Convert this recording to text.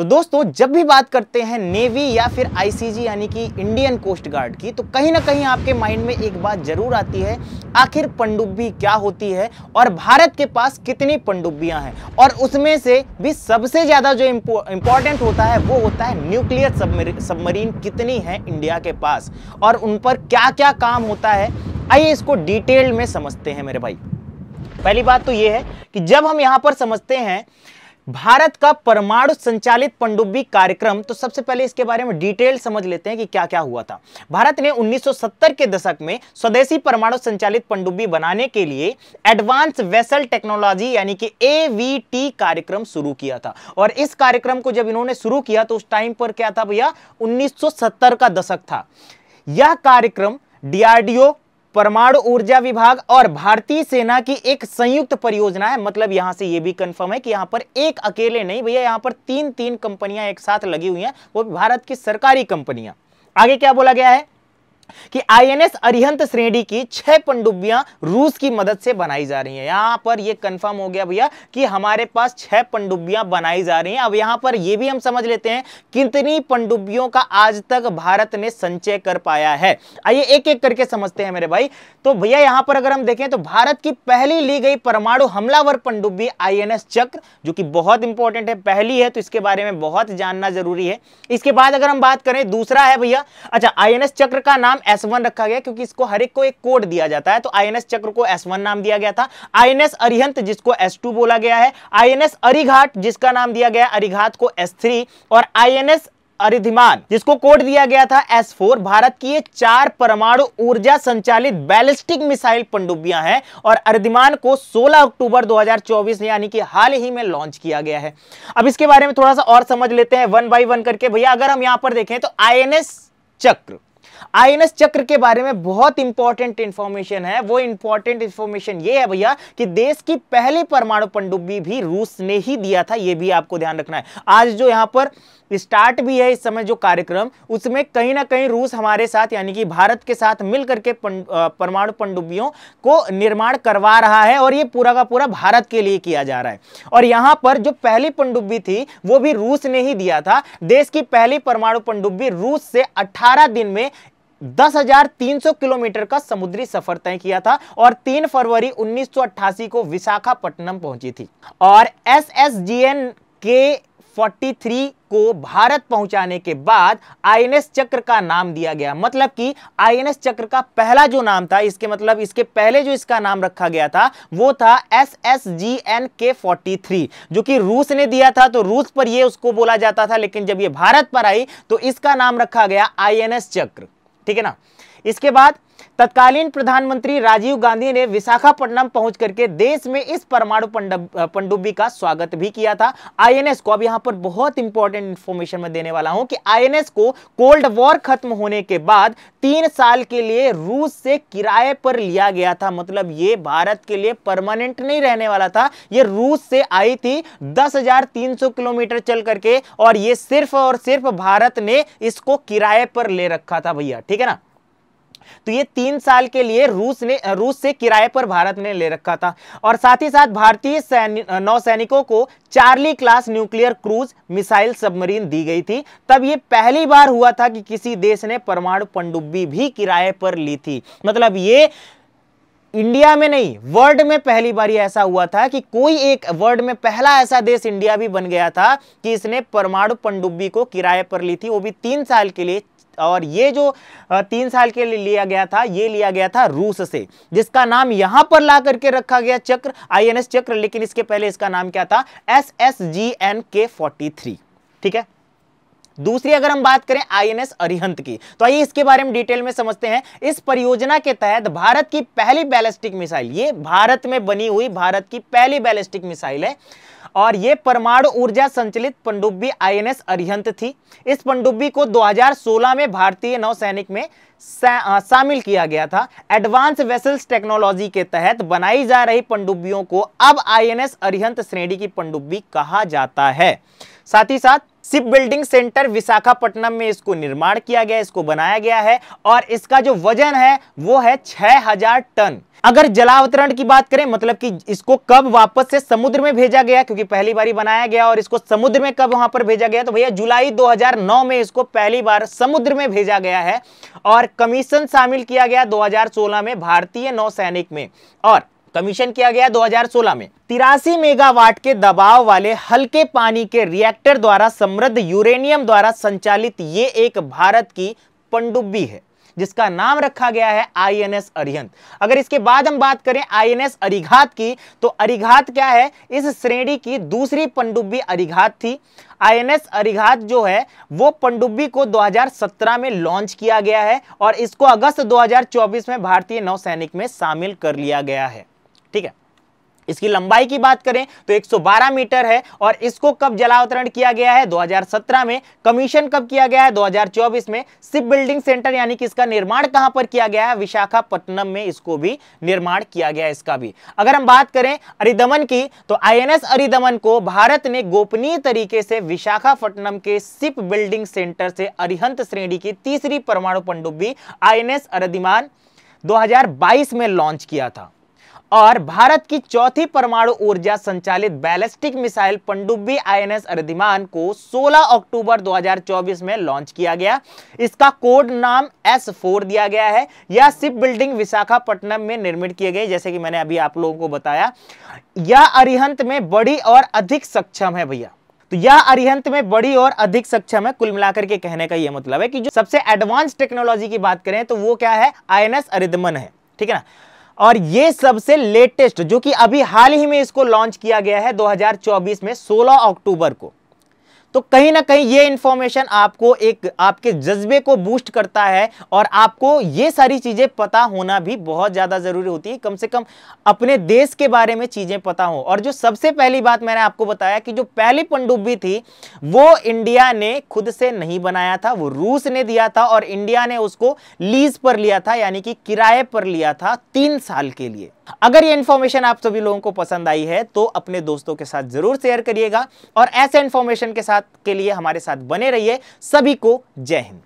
तो दोस्तों जब भी बात करते हैं नेवी या फिर आईसीजी यानी कि इंडियन कोस्ट गार्ड की तो कहीं ना कहीं आपके माइंड में एक बात जरूर आती है आखिर पंडुब्बी क्या होती है और भारत के पास कितनी पनडुब्बियां हैं और उसमें से भी सबसे ज़्यादा जो इंपॉर्टेंट होता है वो होता है न्यूक्लियर सबमरीन कितनी है इंडिया के पास और उन पर क्या क्या काम होता है आइए इसको डिटेल में समझते हैं मेरे भाई पहली बात तो ये है कि जब हम यहाँ पर समझते हैं भारत का परमाणु संचालित पंडुबी कार्यक्रम तो सबसे पहले इसके बारे में डिटेल समझ लेते हैं कि क्या क्या हुआ था भारत ने 1970 के दशक में स्वदेशी परमाणु संचालित पंडुबी बनाने के लिए एडवांस वेसल टेक्नोलॉजी यानी कि एवीटी कार्यक्रम शुरू किया था और इस कार्यक्रम को जब इन्होंने शुरू किया तो उस टाइम पर क्या था भैया उन्नीस का दशक था यह कार्यक्रम डीआरडीओ परमाणु ऊर्जा विभाग और भारतीय सेना की एक संयुक्त परियोजना है मतलब यहां से यह भी कंफर्म है कि यहां पर एक अकेले नहीं भैया यहां पर तीन तीन कंपनियां एक साथ लगी हुई हैं वो भारत की सरकारी कंपनियां आगे क्या बोला गया है कि आईएनएस अरिहंत श्रेणी की छह पंडुबियां रूस की मदद से बनाई जा रही हैं यहां पर यह कंफर्म हो गया भैया कि हमारे पास छह पनडुब्बियां बनाई जा रही हैं अब यहां पर यह भी हम समझ लेते हैं कितनी पंडुबियों का आज तक भारत ने संचय कर पाया है आइए एक एक करके समझते हैं मेरे भाई तो भैया यहां पर अगर हम देखें तो भारत की पहली ली गई परमाणु हमलावर पनडुब्बी आई चक्र जो कि बहुत इंपॉर्टेंट है पहली है तो इसके बारे में बहुत जानना जरूरी है इसके बाद अगर हम बात करें दूसरा है भैया अच्छा आई चक्र का नाम नाम मतलब एस रखा गया क्योंकि इसको हर एक को एक कोड दिया जाता है तो आई चक्र को एस नाम दिया गया था आईएनएस अरिहंत जिसको एस बोला गया है आईएनएस अरिघाट जिसका नाम दिया गया अरिघाट को एस और आई अरिधिमान जिसको कोड दिया गया था S4 भारत की ये चार परमाणु ऊर्जा संचालित बैलिस्टिक मिसाइल पनडुब्बियां हैं और अरिधिमान को 16 अक्टूबर 2024 यानी कि हाल ही में लॉन्च किया गया है अब इसके बारे में थोड़ा सा और समझ लेते हैं वन बाय वन करके भैया अगर हम यहां पर देखें तो आई चक्र आईएनएस चक्र के बारे में बहुत इंपॉर्टेंट इंफॉर्मेशन है वो इंपॉर्टेंट इंफॉर्मेशन ये है भैया कि देश की पहली परमाणु पनडुब्बी भी रूस ने ही दिया था ये भी आपको ध्यान रखना है आज जो यहां पर स्टार्ट भी है इस समय जो कार्यक्रम उसमें कहीं ना कहीं रूस हमारे साथ यानी कि भारत के साथ मिलकर के परमाणु पनडुब्बियों को निर्माण करवा रहा है और ये पूरा का पूरा भारत के लिए किया जा रहा है और यहां पर जो पहली पनडुब्बी थी वो भी रूस ने ही दिया था देश की पहली परमाणु पनडुब्बी रूस से 18 दिन में 10,300 किलोमीटर का समुद्री सफर तय किया था और 3 फरवरी 1988 को विशाखापट्टनम पहुंची थी और S S G N K forty को भारत पहुंचाने के बाद आईएनएस चक्र का नाम दिया गया मतलब कि आईएनएस चक्र का पहला जो नाम था इसके मतलब इसके पहले जो इसका नाम रखा गया था वो था S S G N K forty जो कि रूस ने दिया था तो रूस पर ये उसको बोला जाता था लेकिन जब ये भारत पर आई तो इसका नाम रखा गया आई चक्र ठीक है ना इसके बाद तत्कालीन प्रधानमंत्री राजीव गांधी ने विशाखापट्टनम पहुंच करके देश में इस परमाणु पनडुब्बी का स्वागत भी किया था आईएनएस को अब यहां पर बहुत इंपॉर्टेंट इंफॉर्मेशन में देने वाला हूं कि आईएनएस को कोल्ड वॉर खत्म होने के बाद तीन साल के लिए रूस से किराए पर लिया गया था मतलब ये भारत के लिए परमानेंट नहीं रहने वाला था ये रूस से आई थी सौ किलोमीटर चल करके और ये सिर्फ और सिर्फ भारत ने इसको किराए पर ले रखा था भैया ठीक है ना तो ये तीन साल के लिए रूस ने रूस से किराए पर भारत ने ले रखा था और साथ ही साथ भारतीय नौसैनिकों को Charlie class nuclear cruise missile submarine दी गई थी तब ये पहली बार हुआ था कि किसी देश ने परमाणु पनडुब्बी भी किराए पर ली थी मतलब ये इंडिया में नहीं वर्ल्ड में पहली बार ऐसा हुआ था कि कोई एक वर्ल्ड में पहला ऐसा देश इंडिया भी बन गया था कि इसने परमाणु पनडुब्बी को किराए पर ली थी वो भी तीन साल के लिए और ये जो तीन साल के लिए लिया गया था ये लिया गया था रूस से जिसका नाम यहां पर ला करके रखा गया चक्र आईएनएस चक्र लेकिन इसके पहले इसका नाम क्या था S S G N K forty three ठीक है दूसरी अगर हम बात करें आईएनएस अरिहंत की तो आइए इसके बारे में डिटेल में समझते हैं इस परियोजना के तहत भारत की पहली बैलिस्टिक मिसाइल ये भारत में बनी हुई भारत की पहली बैलिस्टिक मिसाइल है और ये परमाणु ऊर्जा संचालित पनडुब्बी आईएनएस अरिहंत थी इस पंडुब्बी को 2016 में भारतीय नौसैनिक में शामिल किया गया था एडवांस वेसल्स टेक्नोलॉजी के तहत बनाई जा रही पंडुब्बियों को अब आईएनएस अरिहंत श्रेणी की पंडुब्बी कहा जाता है साथ ही साथ शिप बिल्डिंग सेंटर विशाखापट्टनम में इसको निर्माण किया गया इसको बनाया गया है और इसका जो वजन है वो है हजार टन अगर जलावतरण की बात करें मतलब कि इसको कब वापस से समुद्र में भेजा गया क्योंकि पहली बार बनाया गया और इसको समुद्र में कब वहां पर भेजा गया तो भैया जुलाई 2009 में इसको पहली बार समुद्र में भेजा गया है और कमीशन शामिल किया गया 2016 में भारतीय नौसैनिक में और कमीशन किया गया 2016 में तिरासी मेगावाट के दबाव वाले हल्के पानी के रिएक्टर द्वारा समृद्ध यूरेनियम द्वारा संचालित ये एक भारत की पंडुब्बी है जिसका नाम रखा गया है आईएनएस अरिहंत अगर इसके बाद हम बात करें आईएनएस अरिघात की तो अरिघात क्या है इस श्रेणी की दूसरी पंडुब्बी अरिघात थी आईएनएस अरिघात जो है वो पंडुब्बी को 2017 में लॉन्च किया गया है और इसको अगस्त 2024 में भारतीय नौसैनिक में शामिल कर लिया गया है ठीक है इसकी लंबाई की बात करें तो 112 मीटर है और इसको कब जलावतरण किया गया है 2017 में कमीशन कब किया गया है 2024 में शिप बिल्डिंग सेंटर यानी कि इसका निर्माण कहां पर किया गया है विशाखापट्टनम में इसको भी निर्माण किया गया है इसका भी अगर हम बात करें अरिदमन की तो आईएनएस अरिदमन को भारत ने गोपनीय तरीके से विशाखापट्टनम के शिप बिल्डिंग सेंटर से अरिहंत श्रेणी की तीसरी परमाणु पनडुब्बी आईएनएस अरिदमान 2022 में लॉन्च किया था और भारत की चौथी परमाणु ऊर्जा संचालित बैलिस्टिक मिसाइल पंडुब्बी आईएनएस अर्दिमान को 16 अक्टूबर 2024 में लॉन्च किया गया इसका कोड नाम एस फोर दिया गया है यह शिप बिल्डिंग विशाखापट्टनम में निर्मित किए गए जैसे कि मैंने अभी आप लोगों को बताया यह अरिहंत में बड़ी और अधिक सक्षम है भैया तो यह अरिहंत में बड़ी और अधिक सक्षम है कुल मिलाकर के कहने का यह मतलब है कि जो सबसे एडवांस टेक्नोलॉजी की बात करें तो वो क्या है आई अरिदमन है ठीक है ना और ये सबसे लेटेस्ट जो कि अभी हाल ही में इसको लॉन्च किया गया है 2024 में 16 अक्टूबर को तो कहीं ना कहीं ये इंफॉर्मेशन आपको एक आपके जज्बे को बूस्ट करता है और आपको ये सारी चीज़ें पता होना भी बहुत ज़्यादा ज़रूरी होती है कम से कम अपने देश के बारे में चीज़ें पता हो और जो सबसे पहली बात मैंने आपको बताया कि जो पहली पंडुब्बी थी वो इंडिया ने खुद से नहीं बनाया था वो रूस ने दिया था और इंडिया ने उसको लीज पर लिया था यानी कि किराए पर लिया था तीन साल के लिए अगर ये इन्फॉर्मेशन आप सभी लोगों को पसंद आई है तो अपने दोस्तों के साथ जरूर शेयर करिएगा और ऐसे इन्फॉर्मेशन के साथ के लिए हमारे साथ बने रहिए सभी को जय हिंद